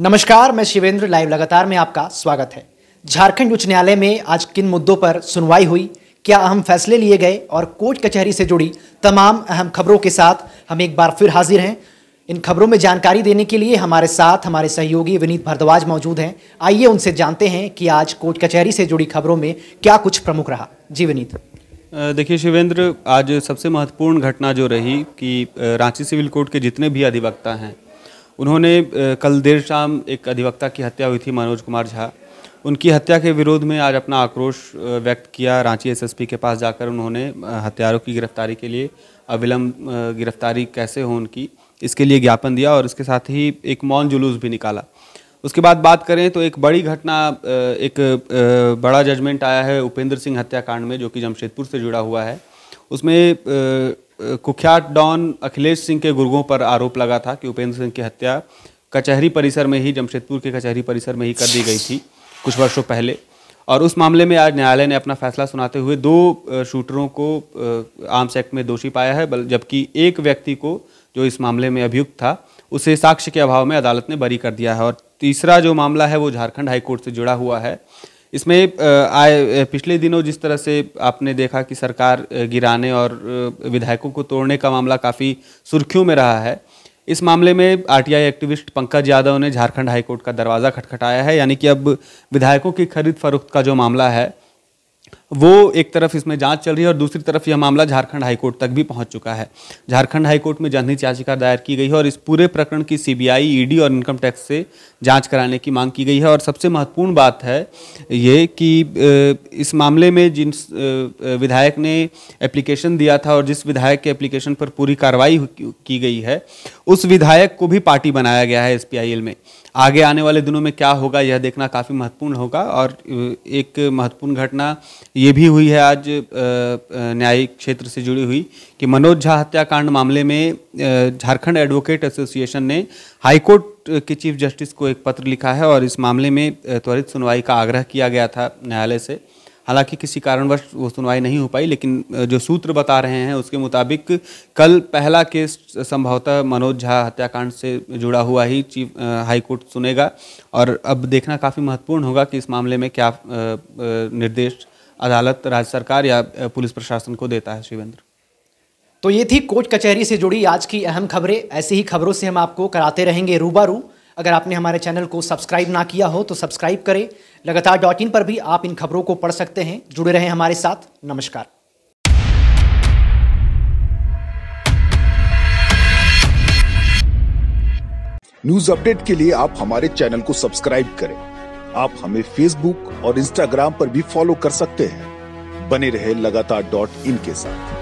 नमस्कार मैं शिवेंद्र लाइव लगातार में आपका स्वागत है झारखंड उच्च न्यायालय में आज किन मुद्दों पर सुनवाई हुई क्या अहम फैसले लिए गए और कोर्ट कचहरी से जुड़ी तमाम अहम खबरों के साथ हम एक बार फिर हाजिर हैं इन खबरों में जानकारी देने के लिए हमारे साथ हमारे सहयोगी विनीत भारद्वाज मौजूद हैं आइए उनसे जानते हैं कि आज कोर्ट कचहरी से जुड़ी खबरों में क्या कुछ प्रमुख रहा जी विनीत देखिए शिवेंद्र आज सबसे महत्वपूर्ण घटना जो रही कि रांची सिविल कोर्ट के जितने भी अधिवक्ता हैं उन्होंने कल देर शाम एक अधिवक्ता की हत्या हुई थी मनोज कुमार झा उनकी हत्या के विरोध में आज अपना आक्रोश व्यक्त किया रांची एसएसपी के पास जाकर उन्होंने हत्यारों की गिरफ्तारी के लिए अविलंब गिरफ्तारी कैसे हो उनकी इसके लिए ज्ञापन दिया और इसके साथ ही एक मौन जुलूस भी निकाला उसके बाद बात करें तो एक बड़ी घटना एक बड़ा जजमेंट आया है उपेंद्र सिंह हत्याकांड में जो कि जमशेदपुर से जुड़ा हुआ है उसमें कुख्यात डॉन अखिलेश सिंह के गुर्गों पर आरोप लगा था कि उपेंद्र सिंह की हत्या कचहरी परिसर में ही जमशेदपुर के कचहरी परिसर में ही कर दी गई थी कुछ वर्षों पहले और उस मामले में आज न्यायालय ने अपना फैसला सुनाते हुए दो शूटरों को आर्म्स एक्ट में दोषी पाया है जबकि एक व्यक्ति को जो इस मामले में अभियुक्त था उसे साक्ष्य के अभाव में अदालत ने बरी कर दिया है और तीसरा जो मामला है वो झारखंड हाईकोर्ट से जुड़ा हुआ है इसमें आए पिछले दिनों जिस तरह से आपने देखा कि सरकार गिराने और विधायकों को तोड़ने का मामला काफ़ी सुर्खियों में रहा है इस मामले में आरटीआई एक्टिविस्ट पंकज यादव ने झारखंड हाईकोर्ट का दरवाज़ा खटखटाया है यानी कि अब विधायकों की खरीद फरोख्त का जो मामला है वो एक तरफ इसमें जांच चल रही है और दूसरी तरफ यह मामला झारखंड हाईकोर्ट तक भी पहुंच चुका है झारखंड हाईकोर्ट में जनहित याचिका दायर की गई है और इस पूरे प्रकरण की सीबीआई ईडी और इनकम टैक्स से जांच कराने की मांग की गई है और सबसे महत्वपूर्ण बात है ये कि इस मामले में जिन विधायक ने एप्लीकेशन दिया था और जिस विधायक के एप्लीकेशन पर पूरी कार्रवाई की गई है उस विधायक को भी पार्टी बनाया गया है एस में आगे आने वाले दिनों में क्या होगा यह देखना काफ़ी महत्वपूर्ण होगा और एक महत्वपूर्ण घटना ये भी हुई है आज न्यायिक क्षेत्र से जुड़ी हुई कि मनोज झा हत्याकांड मामले में झारखंड एडवोकेट एसोसिएशन ने हाईकोर्ट के चीफ जस्टिस को एक पत्र लिखा है और इस मामले में त्वरित सुनवाई का आग्रह किया गया था न्यायालय से हालांकि किसी कारणवश वो सुनवाई नहीं हो पाई लेकिन जो सूत्र बता रहे हैं उसके मुताबिक कल पहला केस संभवतः मनोज झा हत्याकांड से जुड़ा हुआ ही चीफ हाईकोर्ट सुनेगा और अब देखना काफ़ी महत्वपूर्ण होगा कि इस मामले में क्या निर्देश अदालत राज्य सरकार या पुलिस प्रशासन को देता है शिवेंद्र तो ये थी कोर्ट कचहरी से जुड़ी आज की अहम खबरें ऐसी ही खबरों से हम आपको कराते रहेंगे रूबारू अगर आपने हमारे चैनल को सब्सक्राइब ना किया हो तो सब्सक्राइब करें लगातार डॉट इन पर भी आप इन खबरों को पढ़ सकते हैं जुड़े रहें हमारे साथ नमस्कार न्यूज अपडेट के लिए आप हमारे चैनल को सब्सक्राइब करें आप हमें फेसबुक और इंस्टाग्राम पर भी फॉलो कर सकते हैं बने रहे लगातार डॉट इन के साथ